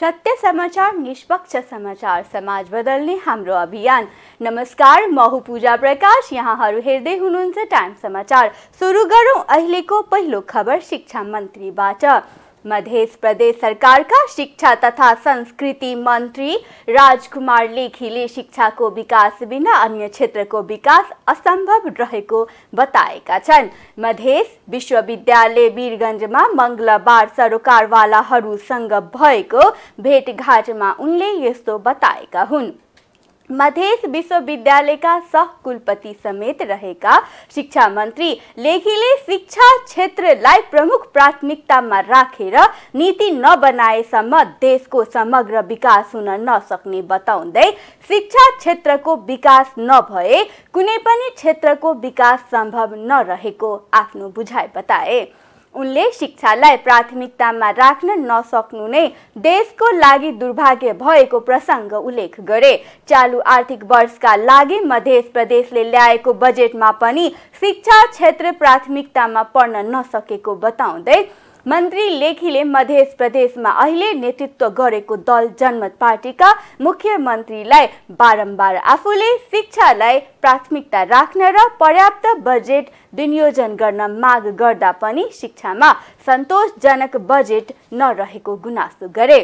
सत्य समाचार निष्पक्ष समाचार समाज बदल्ने हाम्रो अभियान नमस्कार म पूजा प्रकाश यहाँहरू हेर्दै हुनुहुन्छ टाइम समाचार सुरु गरौँ अहिलेको पहिलो खबर शिक्षा मन्त्रीबाट मध्य प्रदेश सरकारका शिक्षा तथा संस्कृति मन्त्री राजकुमार लेखीले शिक्षाको विकास बिना अन्य क्षेत्रको विकास असम्भव रहेको बताएका छन् मधेस विश्वविद्यालय वीरगन्जमा मङ्गलबार सरोकारवालाहरूसँग भएको भेटघाटमा उनले यस्तो बताएका हुन् मधेस विश्वविद्यालयका सहकुलपति समेत रहेका शिक्षा मन्त्री लेखीले शिक्षा क्षेत्रलाई प्रमुख प्राथमिकतामा राखेर नीति नबनाएसम्म देशको समग्र विकास हुन नसक्ने बताउँदै शिक्षा क्षेत्रको विकास नभए कुनै पनि क्षेत्रको विकास सम्भव नरहेको आफ्नो बुझाइ बताए उनले शिक्षालाई प्राथमिकतामा राख्न नसक्नु नै देशको लागि दुर्भाग्य भएको प्रसङ्ग उल्लेख गरे चालु आर्थिक वर्षका लागि मध्य प्रदेशले ल्याएको बजेटमा पनि शिक्षा क्षेत्र प्राथमिकतामा पर्न नसकेको बताउँदै मन्त्री लेखीले मध्य प्रदेशमा अहिले नेतृत्व गरेको दल जनमत पार्टीका मुख्यमन्त्रीलाई बारम्बार आफूले शिक्षालाई प्राथमिकता राख्न र पर्याप्त बजेट विनियोजन गर्न माग गर्दा पनि शिक्षामा सन्तोषजनक बजेट नरहेको गुनासो गरे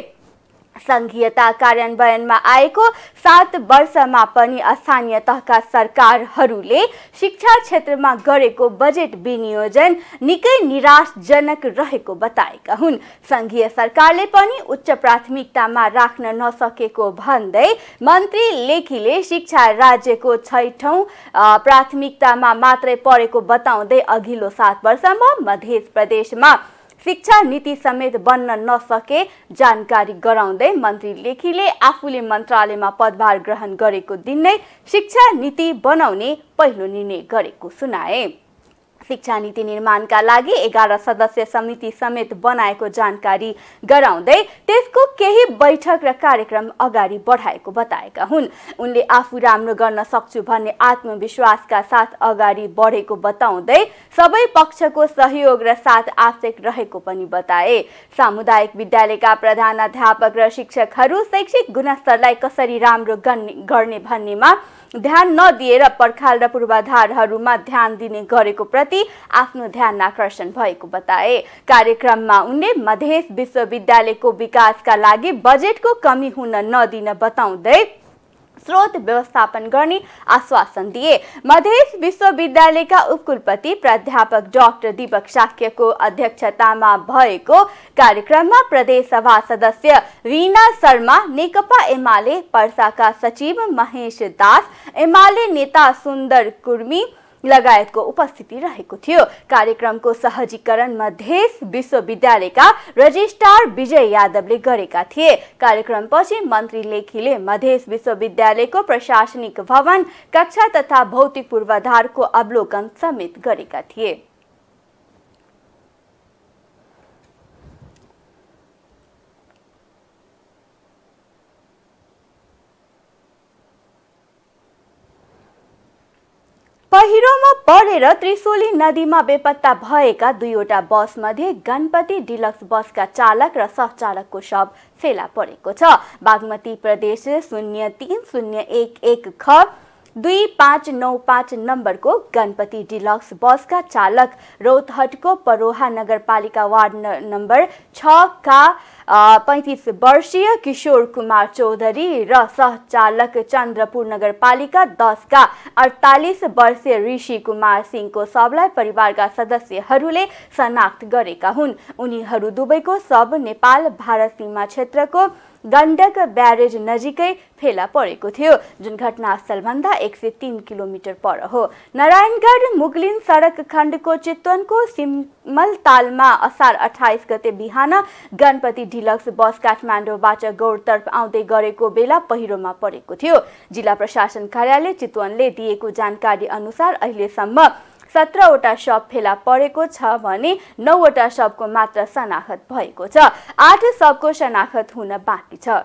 सङ्घीयता कार्यान्वयनमा आएको सात वर्षमा पनि स्थानीय तहका सरकारहरूले शिक्षा क्षेत्रमा गरेको बजेट विनियोजन निकै निराशजनक रहेको बताएका हुन् सङ्घीय सरकारले पनि उच्च प्राथमिकतामा राख्न नसकेको भन्दै मन्त्री लेखीले शिक्षा राज्यको छैठौँ प्राथमिकतामा मात्रै परेको बताउँदै अघिल्लो सात वर्षमा मध्य प्रदेशमा शिक्षा नीति समेत बन्न नसके जानकारी गराउँदै मन्त्री लेखीले आफूले मन्त्रालयमा पदभार ग्रहण गरेको दिन नै शिक्षा नीति बनाउने पहिलो निर्णय गरेको सुनाए शिक्षा नीति निर्माणका लागि एघार सदस्य समिति समेत बनाएको जानकारी गराउँदै त्यसको केही बैठक र कार्यक्रम अगाडि बढाएको बताएका हुन् उनले आफू राम्रो गर्न सक्छु भन्ने आत्मविश्वासका साथ अगाडि बढेको बताउँदै सबै पक्षको सहयोग र साथ आवश्यक रहेको पनि बताए सामुदायिक विद्यालयका प्रधान र शिक्षकहरू शैक्षिक गुणस्तरलाई कसरी राम्रो गर्ने भन्नेमा ध्यान नदिएर पर्खाल र पूर्वाधारहरूमा ध्यान दिने गरेको प्रति आफ्नो ध्यान आकर्षण भएको बताए कार्यक्रममा उनले मधेस विश्वविद्यालयको विकासका लागि बजेटको कमी हुन नदिन बताउँदै स्रोत व्यवस्थापन गर्ने आश्वासन दिए मधेस विश्वविद्यालयका उपकुलपति प्राध्यापक डाक्टर दीपक साक्यको अध्यक्षतामा भएको कार्यक्रममा प्रदेश सभा सदस्य वीणा शर्मा नेकपा एमाले पर्साका सचिव महेश दास एमाले नेता सुन्दर कुर्मी लगायतको उपस्थिति रहेको थियो कार्यक्रमको सहजीकरण मधेस विश्वविद्यालयका रजिस्ट्रार विजय यादवले गरेका थिए कार्यक्रमपछि मन्त्री लेखीले मधेस विश्वविद्यालयको प्रशासनिक भवन कक्षा तथा भौतिक पूर्वाधारको अवलोकन समेत गरेका थिए पहिरोमा परेर त्रिशुली नदीमा बेपत्ता भएका दुईवटा बसमध्ये गणपति डिलक्स बसका चालक र सहचालकको शव फेला परेको छ बागमती प्रदेश शून्य तिन शून्य एक एक ख दुई पाँच नौ पाँच नम्बरको गणपति डिलक्स बसका चालक रौतहटको परोहा नगरपालिका वार्ड नम्बर का पैँतिस वर्षीय किशोर कुमार चौधरी र सहचालक चन्द्रपुर नगरपालिका दसका अडतालिस वर्षीय ऋषि कुमार सिंहको सबलाई परिवारका सदस्यहरूले शनाक्त गरेका हुन् उनीहरू दुवैको सब नेपाल भारत सीमा क्षेत्रको गण्डक ब्यारेज नजिकै फेला परेको थियो जुन घटनास्थलभन्दा एक सय तिन किलोमिटर पर हो नारायणगढ मुगलिन सडक खण्डको चितवनको सिमल तालमा असार अठाइस गते बिहान गणपति डिलक्स बस काठमाडौँबाट गौरतर्फ आउँदै गरेको बेला पहिरोमा परेको थियो जिल्ला प्रशासन कार्यालय चितवनले दिएको जानकारी अनुसार अहिलेसम्म सत्रवटा शव फेला परेको छ भने नौवटा शवको मात्र शनाखत भएको छ आठ शवको शनाखत हुन बाँकी छ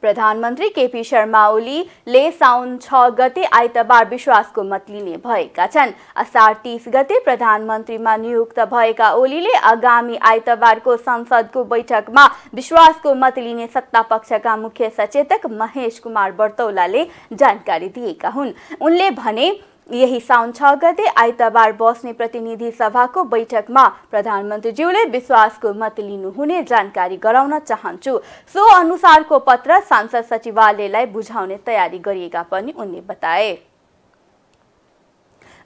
प्रधानमन्त्री केपी शर्मा ओलीले साउन छ गते आइतबार विश्वासको मत लिने भएका छन् असार तीस गते प्रधानमन्त्रीमा नियुक्त भएका ओलीले आगामी आइतबारको संसदको बैठकमा विश्वासको मत लिने सत्ता पक्षका मुख्य सचेतक महेश कुमार बर्तौलाले जानकारी दिएका हुन् उनले भने यही साउन छ गते आइतबार बस्ने प्रतिनिधि सभाको बैठकमा प्रधानमन्त्रीज्यूले विश्वासको मत लिनुहुने जानकारी गराउन चाहन्छु सो अनुसारको पत्र सांसद सचिवालयलाई बुझाउने तयारी गरिएका पनि उनले बताए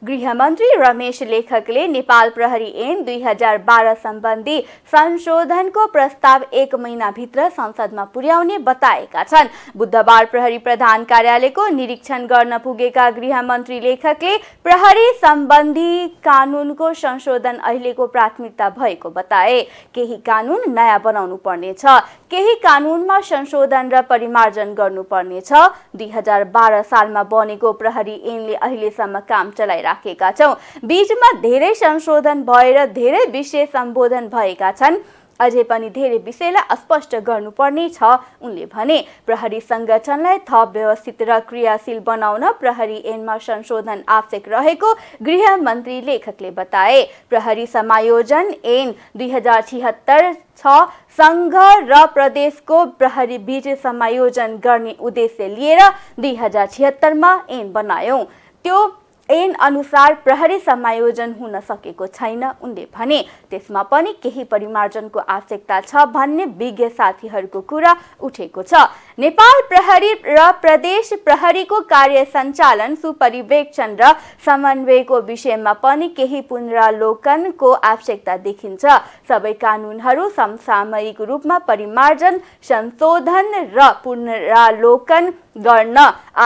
गृहमन्त्री रमेश लेखकले नेपाल प्रहरी ऐन दुई हजार बाह्र सम्बन्धी संशोधनको प्रस्ताव एक महिनाभित्र संसदमा पुर्याउने बताएका छन् बुधबार प्रहरी प्रधान कार्यालयको निरीक्षण गर्न पुगेका गृहमन्त्री लेखकले प्रहरी सम्बन्धी कानुनको संशोधन अहिलेको प्राथमिकता भएको बताए केही कानुन नयाँ बनाउनु पर्नेछ केही कानुनमा संशोधन र परिमार्जन गर्नुपर्नेछ दुई हजार बाह्र सालमा बनेको प्रहरी ऐनले अहिलेसम्म काम चलाइरहेको राखेका छौँ बीचमा धेरै संशोधन भएर धेरै विषय सम्बोधन भएका छन् अझै पनि धेरै विषयलाई अस्पष्ट गर्नुपर्ने छ उनले भने प्रहरी सङ्गठनलाई थप व्यवस्थित र क्रियाशील बनाउन प्रहरी ऐनमा संशोधन आवश्यक रहेको गृह मन्त्री लेखकले बताए प्रहरी समायोजन ऐन दुई हजार छिहत्तर छ सङ्घ र प्रदेशको प्रहरी बीच समायोजन गर्ने उद्देश्य लिएर दुई हजार छिहत्तरमा ऐन बनायौँ त्यो ऐन अनुसार प्रहरी समायोजन हुन सकेको छैन उनले भने त्यसमा पनि केही परिमार्जनको आवश्यकता छ भन्ने विज्ञ साथीहरूको कुरा उठेको छ नेपाल प्रहरी र प्रदेश प्रहरीको कार्य सञ्चालन सुपरिवेक्षण र समन्वयको विषयमा पनि केही पुनरालोकनको आवश्यकता देखिन्छ सबै कानुनहरू समसामयिक रूपमा परिमार्जन संशोधन र पुनरालोकन गर्न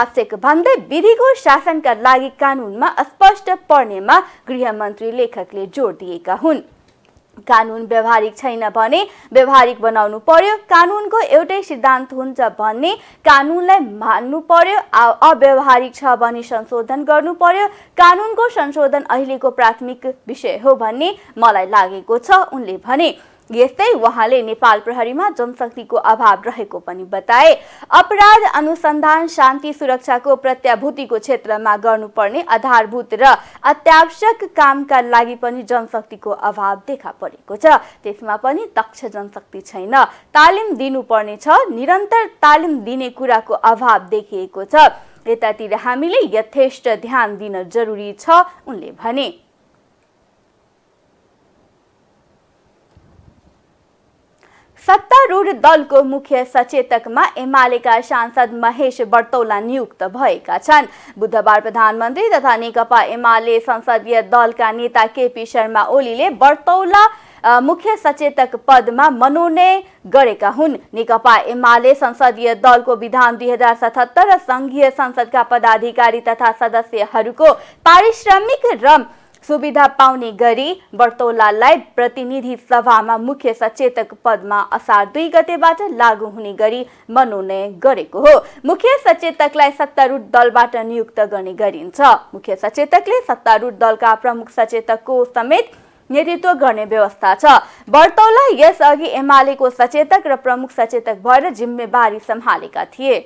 आवश्यक भन्दै विधिको शासनका लागि कानुनमा स्पष्ट पर्नेमा गृहमन्त्री लेखकले जोड दिएका हुन् कानुन व्यवहारिक छैन भने व्यवहारिक बनाउनु पर्यो कानुनको एउटै सिद्धान्त हुन्छ भन्ने कानुनलाई मान्नु पर्यो अव्यवहारिक छ भने संशोधन गर्नु पर्यो कानुनको संशोधन अहिलेको प्राथमिक विषय हो भन्ने मलाई लागेको छ उनले भने यस्तै उहाँले नेपाल प्रहरीमा जनशक्तिको अभाव रहेको पनि बताए अपराध अनुसन्धान शान्ति सुरक्षाको प्रत्याभूतिको क्षेत्रमा गर्नुपर्ने आधारभूत र अत्यावश्यक कामका लागि पनि जनशक्तिको अभाव देखा परेको छ त्यसमा पनि दक्ष जनशक्ति छैन तालिम दिनुपर्ने छ निरन्तर तालिम दिने कुराको अभाव देखिएको छ यतातिर हामीले यथेष्ट ध्यान दिन जरुरी छ उनले भने सत्तारूढ दलको मुख्य सचेतकमा एमालेका सांसद महेश बर्तौला नियुक्त भएका छन् बुधबार प्रधानमन्त्री तथा नेकपा एमाले संसदीय दलका नेता केपी शर्मा ओलीले बर्तौला मुख्य सचेतक पदमा मनोनय गरेका हुन् नेकपा एमाले संसदीय दलको विधान दुई हजार सतहत्तर र सङ्घीय संसदका पदाधिकारी तथा सदस्यहरूको पारिश्रमिक र सुविधा पाउने गरी बर्तौलालाई प्रतिनिधि सभामा मुख्य सचेतक पदमा असार दुई गतेबाट लागू हुने गरी मनोनय गरेको हो मुख्य सचेतकलाई सत्तारूढ दलबाट नियुक्त गर्ने गरिन्छ मुख्य सचेतकले सत्तारूढ दलका प्रमुख सचेतकको समेत नेतृत्व गर्ने व्यवस्था छ बर्तौला यसअघि एमालेको सचेतक र प्रमुख सचेतक भएर जिम्मेवारी सम्हालेका थिए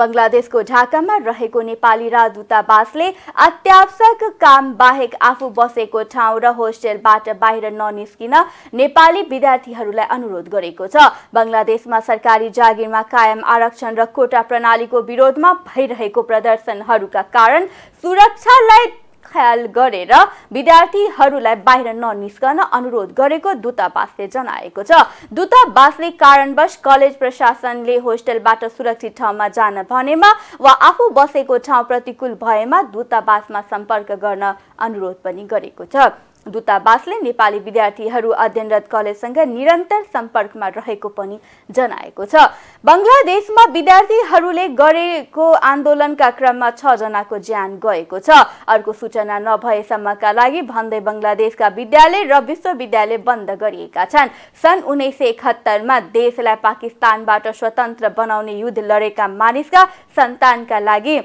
बङ्गलादेशको ढाकामा रहेको नेपाली राजदूतावासले अत्यावश्यक काम बाहेक आफू बसेको ठाउँ र होस्टेलबाट बाहिर ननिस्किन नेपाली विद्यार्थीहरूलाई अनुरोध गरेको छ बङ्गलादेशमा सरकारी जागिरमा कायम आरक्षण र कोटा प्रणालीको विरोधमा भइरहेको प्रदर्शनहरूका कारण सुरक्षालाई ख्याल गरेर विद्यार्थीहरूलाई बाहिर ननिस्कन अनुरोध गरेको दूतावासले जनाएको छ दूतावासले कारणवश कलेज प्रशासनले होस्टेलबाट सुरक्षित ठाउँमा जान भनेमा वा आफू बसेको ठाउँ प्रतिकूल भएमा दूतावासमा सम्पर्क गर्न अनुरोध पनि गरेको छ दूतावासले नेपाली विद्यार्थीहरू अध्ययनरत कलेजसँग निरन्तर सम्पर्कमा रहेको पनि जनाएको छ बङ्गलादेशमा विद्यार्थीहरूले गरेको आन्दोलनका क्रममा छ जनाको ज्यान गएको छ अर्को सूचना नभएसम्मका लागि भन्दै बङ्गलादेशका विद्यालय र विश्वविद्यालय बन्द गरिएका छन् सन् उन्नाइस सय एकहत्तरमा देशलाई पाकिस्तानबाट स्वतन्त्र बनाउने युद्ध लडेका मानिसका सन्तानका लागि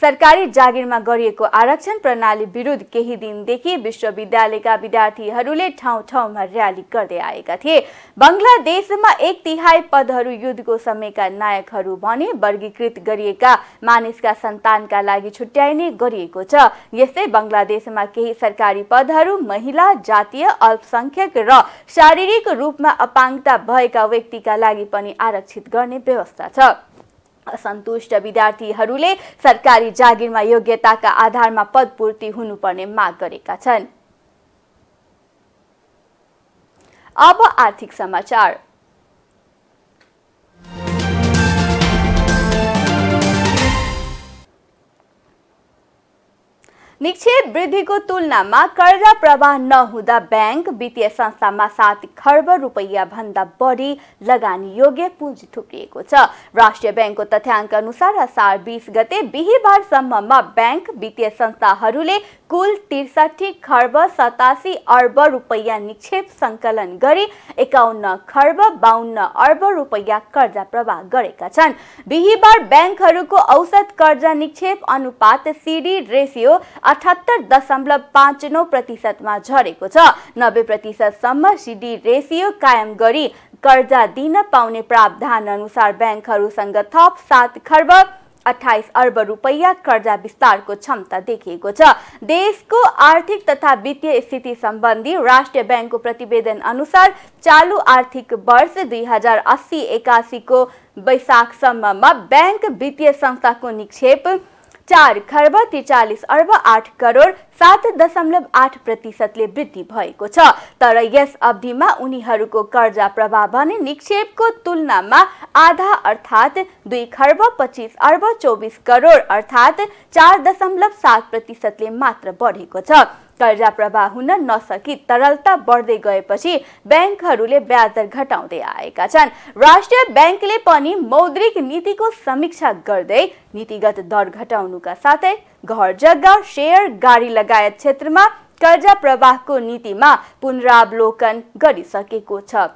सरकारी जागिरमा गरिएको आरक्षण प्रणाली विरुद्ध केही दिनदेखि विश्वविद्यालयका विद्यार्थीहरूले ठाउँ ठाउँमा र्याली गर्दै आएका थिए बङ्गलादेशमा एक तिहाई पदहरू युद्धको समयका नायकहरू भने वर्गीकृत गरिएका मानिसका सन्तानका लागि छुट्याइने गरिएको छ यस्तै बङ्गलादेशमा केही सरकारी पदहरू महिला जातीय अल्पसंख्यक र शारीरिक रूपमा अपाङ्गता भएका व्यक्तिका लागि पनि आरक्षित गर्ने व्यवस्था छ असन्तुष्ट विद्यार्थीहरूले सरकारी जागिरमा योग्यताका आधारमा पदपूर्ति हुनुपर्ने माग गरेका छन् अब आर्थिक समाचार निक्षेप वृद्धिको तुलनामा कर्जा प्रवाह नहुँदा ब्याङ्क वित्तीय संस्थामा सात खर्ब रुपैयाँ भन्दा बढी लगानी योग्य पुँजी थुप्रिएको छ राष्ट्रिय ब्याङ्कको तथ्याङ्क अनुसार असार बिस गते बिहिबारसम्ममा ब्याङ्क वित्तीय संस्थाहरूले कुल त्रिसठी खर्ब सतासी अर्ब रुपैयाँ निक्षेप सङ्कलन गरी एकाउन्न खर्ब बाहन्न अर्ब रुपैयाँ कर्जा प्रवाह गरेका छन् बिहिबार ब्याङ्कहरूको औसत कर्जा निक्षेप अनुपात सिडी रेसियो अठहत्तर दशमलव पाँच नौ प्रतिशतमा झरेको छ नब्बे प्रतिशतसम्म सिडी रेसियो कायम गरी कर्जा दिन पाउने प्रावधान अनुसार ब्याङ्कहरूसँग थप सात खर्ब अठाइस अर्ब रुपैयाँ कर्जा विस्तारको क्षमता देखिएको छ देशको आर्थिक तथा वित्तीय स्थिति सम्बन्धी राष्ट्रिय ब्याङ्कको प्रतिवेदन अनुसार चालु आर्थिक वर्ष दुई हजार अस्सी एकासीको वैशाखसम्ममा ब्याङ्क वित्तीय संस्थाको निक्षेप चार खर्ब त्रिचालिस अर्ब आठ करोड सात दशमलव आठ प्रतिशतले वृद्धि भएको छ तर यस अवधिमा उनीहरूको कर्जा प्रभाव भने निक्षेपको तुलनामा आधा अर्थात् दुई खर्ब पच्चिस अर्ब चौबिस करोड अर्थात् चार दशमलव सात प्रतिशतले मात्र बढेको छ कर्जा प्रवाह हुन नसकी तरलता बढ्दै गएपछि ब्याङ्कहरूले ब्याज दर घटाउँदै आएका छन् राष्ट्रिय ब्याङ्कले पनि मौद्रिक नीतिको समीक्षा गर्दै नीतिगत दर घटाउनुका साथै घर जग्गा सेयर गाडी लगायत क्षेत्रमा कर्जा प्रवाहको नीतिमा पुनरावलोकन गरिसकेको छ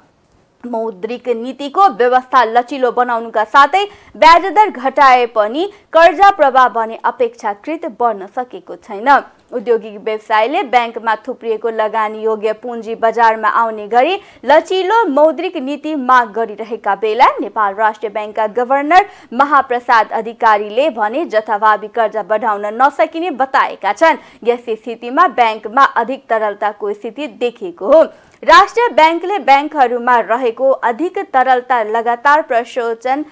मौद्रिक नीतिको व्यवस्था लचिलो बनाउनुका साथै ब्याज दर घटाए पनि कर्जा प्रवाह भने अपेक्षाकृत बढ्न सकेको छैन औद्योगिक व्यवसायले ब्याङ्कमा थुप्रिएको लगानी योग्य पुँजी बजारमा आउने गरी लचिलो मौद्रिक नीति माग गरिरहेका बेला नेपाल राष्ट्रिय ब्याङ्कका गभर्नर महाप्रसाद अधिकारीले भने जथाभावी कर्जा बढाउन नसकिने बताएका छन् यस स्थितिमा ब्याङ्कमा अधिक तरलताको स्थिति देखिएको हो राष्ट्रिय ब्याङ्कले ब्याङ्कहरूमा रहेको अधिक तरलता लगातार प्रशोचन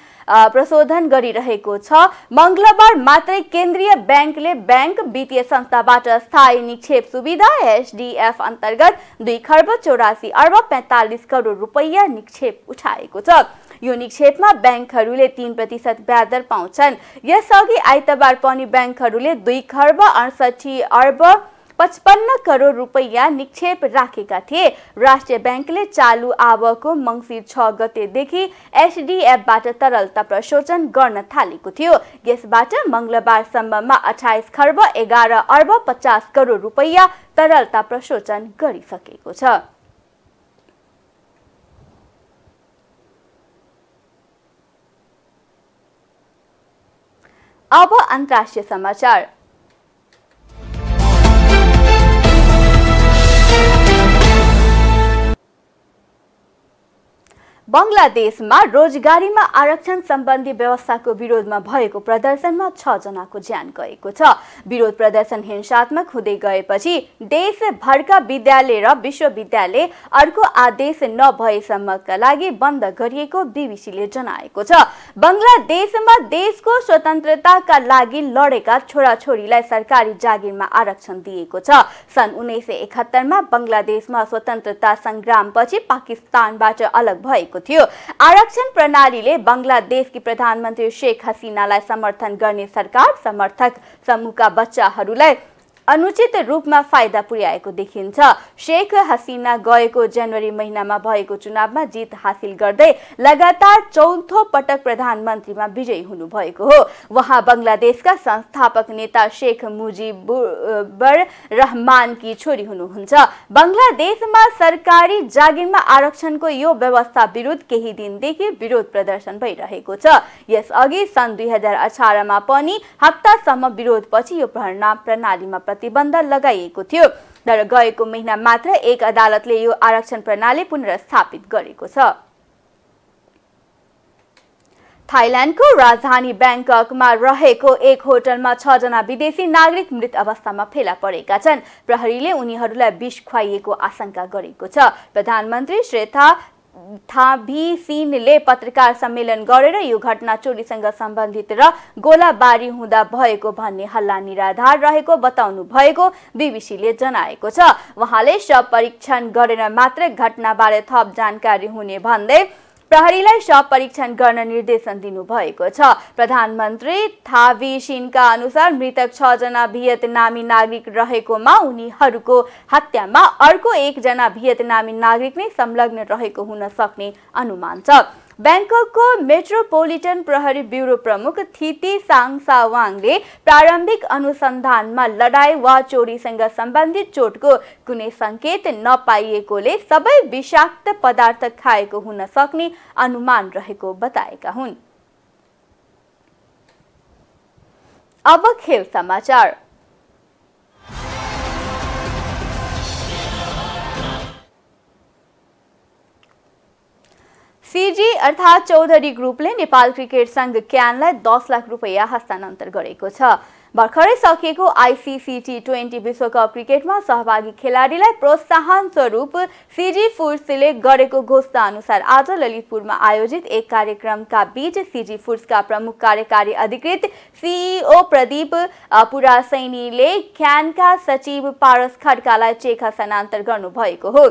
प्रशोधन गरिरहेको छ मङ्गलबार मात्रै केन्द्रीय ब्याङ्कले ब्याङ्क वित्तीय संस्थाबाट स्थायी निक्षेप सुविधा एसडिएफ अन्तर्गत दुई खर्ब चौरासी अर्ब पैँतालिस करोड रुपैयाँ निक्षेप उठाएको छ यो निक्षेपमा ब्याङ्कहरूले तिन प्रतिशत ब्याज पाउँछन् यसअघि आइतबार पनि ब्याङ्कहरूले दुई खर्ब अडसठी अर्ब पचपन्न करोड रुपैयाँ निक्षेप राखेका थिए राष्ट्रिय ब्याङ्कले चालु आवको मङ्सिर छ गतेदेखि एसडिएफबाट तरलता प्रशोचन गर्न थालेको थियो यसबाट मङ्गलबारसम्ममा अठाइस खर्ब एघार अर्ब पचास करोड रुपैयाँ तरलता प्रशोचन गरिसकेको छ अब अन्तर्राष्ट्रिय समाचार बङ्गलादेशमा रोजगारीमा आरक्षण सम्बन्धी व्यवस्थाको विरोधमा भएको प्रदर्शनमा छ जनाको ज्यान गएको छ विरोध प्रदर्शन हिंसात्मक हुँदै गएपछि देशभरका विद्यालय र विश्वविद्यालय अर्को आदेश नभएसम्मका लागि बन्द गरिएको बिबिसीले जनाएको छ बङ्गलादेशमा देशको स्वतन्त्रताका लागि लडेका छोराछोरीलाई सरकारी जागिरमा आरक्षण दिएको छ सन् उन्नाइस सय एकहत्तरमा बङ्गलादेशमा स्वतन्त्रता सङ्ग्रामपछि पाकिस्तानबाट अलग भएको थियो आरक्षण प्रणालीले बङ्गलादेशकी प्रधानमन्त्री शेख हसिनालाई समर्थन गर्ने सरकार समर्थक समूहका बच्चाहरूलाई अनुचित रूपमा फाइदा पुर्याएको देखिन्छ शेख हसिना गएको जनवरी महिनामा भएको चुनावमा जित हासिल गर्दै लगातार चौथो पटक प्रधानमन्त्रीमा विजयी हुनुभएको हो उहाँ बङ्गलादेशका संस्थापक नेता शेख मुजिबुर रहमानकी छोरी हुनुहुन्छ बङ्गलादेशमा सरकारी जागिरमा आरक्षणको यो व्यवस्था विरुद्ध केही दिनदेखि विरोध प्रदर्शन भइरहेको छ यसअघि सन् दुई हजार अठारमा पनि हप्तासम्म विरोधपछि यो भर्ना प्रणालीमा प्रतिबन्ध लगाइएको थियो तर गएको महिना मात्र एक अदालतले यो आरक्षण प्रणाली पुनर्स्थापित गरेको छ थाइल्याण्डको राजधानी ब्याङ्ककमा रहेको एक होटलमा छजना विदेशी नागरिक मृत अवस्थामा फेला परेका छन् प्रहरीले उनीहरूलाई विष खुवाइएको आशंका गरेको छ प्रधानमन्त्री श्रेता सीन ले पत्रकार सम्मेलन गरेर यो घटना चोरीसँग सम्बन्धित र गोलाबारी हुँदा भएको भन्ने हल्ला निराधार रहेको बताउनु भएको बिबिसीले जनाएको छ उहाँले शव परीक्षण गरेर मात्र घटनाबारे थप जानकारी हुने भन्दै प्रहरीलाई शव परीक्षण गर्न निर्देशन दिनुभएको छ प्रधानमन्त्री थावी सिनका अनुसार मृतक छजना भियतनामी नागरिक रहेकोमा उनीहरूको हत्यामा अर्को एकजना भियतनामी नागरिक नै संलग्न रहेको हुन सक्ने अनुमान छ ब्याङ्ककको मेट्रोपोलिटन प्रहरी ब्युरो प्रमुख थिति साङसावाङले प्रारम्भिक अनुसन्धानमा लडाई वा चोरीसँग सम्बन्धित चोटको कुनै सङ्केत नपाइएकोले सबै विषाक्त पदार्थ खाएको हुन सक्ने अनुमान रहेको बताएका हुन् अब खेल समाचार फिजी अर्थात् चौधरी ग्रुपले नेपाल क्रिकेट सङ्घ क्यानलाई दस लाख रुपियाँ हस्तान्तरण गरेको छ भर्खरै सकिएको आइसिसी टी ट्वेन्टी विश्वकप क्रिकेटमा सहभागी खेलाडीलाई प्रोत्साहन स्वरूप सिजी फुड्सले गरेको घोषणा अनुसार आज ललितपुरमा आयोजित एक कार्यक्रमका बीच सिजी फुड्सका प्रमुख कार्यकारी अधिकृत सिइओ प्रदीप पुरासैनीले क्यानका सचिव पारस खड्कालाई चेक हस्तान्तरण गर्नुभएको हो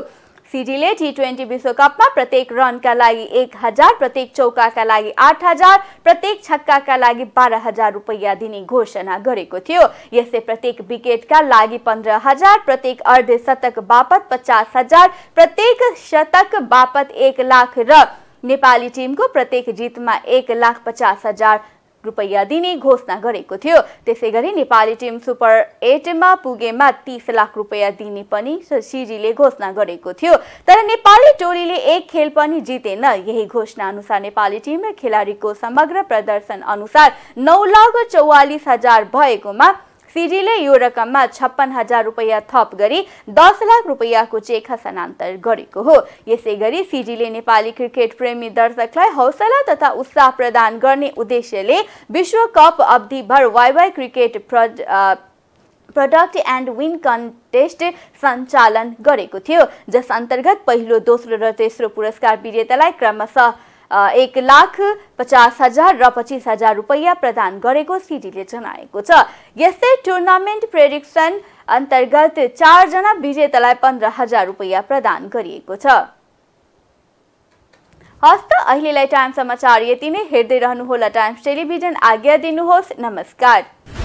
सिडीले टी ट्वेन्टी विश्वकपमा प्रत्येक रनका लागि एक हजार प्रत्येक चौकाका लागि आठ हजार प्रत्येक छक्काका लागि बाह्र हजार रुपियाँ दिने घोषणा गरेको थियो यसै प्रत्येक विकेटका लागि पन्ध्र हजार प्रत्येक अर्ध शतक बापत पचास हजार प्रत्येक शतक बापत एक लाख र नेपाली टिमको प्रत्येक जितमा एक लाख पचास हजार रुपैयाँ दिने घोषणा गरेको थियो त्यसै गरी नेपाली टिम सुपर एटमा पुगेमा तिस लाख रुपियाँ दिने पनि सिजीले घोषणा गरेको थियो तर नेपाली टोलीले एक खेल पनि जितेन यही घोषणा अनुसार नेपाली टिम र खेलाडीको समग्र प्रदर्शन अनुसार नौ लाख चौवालिस हजार भएकोमा सिडीले यो रकममा छप्पन हजार रुपियाँ थप गरी दस लाख रुपियाँको चेक हस्तान्तरण गरेको हो यसै गरी सिडीले नेपाली क्रिकेट प्रेमी दर्शकलाई हौसला तथा उत्साह प्रदान गर्ने उद्देश्यले विश्वकप अवधिभर वाइवाई क्रिकेट प्र प्रडक्ट एन्ड विन कन्टेस्ट सञ्चालन गरेको थियो जस अन्तर्गत पहिलो दोस्रो र तेस्रो पुरस्कार विजेतालाई क्रमशः एक लाख पचास हजार र पच्चिस हजार रुपियाँ प्रदान गरेको सिडीले जनाएको छ यस्तै टुर्नामेन्ट प्रेडिक्सन अन्तर्गत चारजना विजेतालाई पन्ध्र हजार रुपियाँ प्रदान गरिएको छ हस् अहिलेलाई टाइम समाचार यति नै हेर्दै रहनुहोला टाइम्स टेलिभिजन आज्ञा दिनुहोस् नमस्कार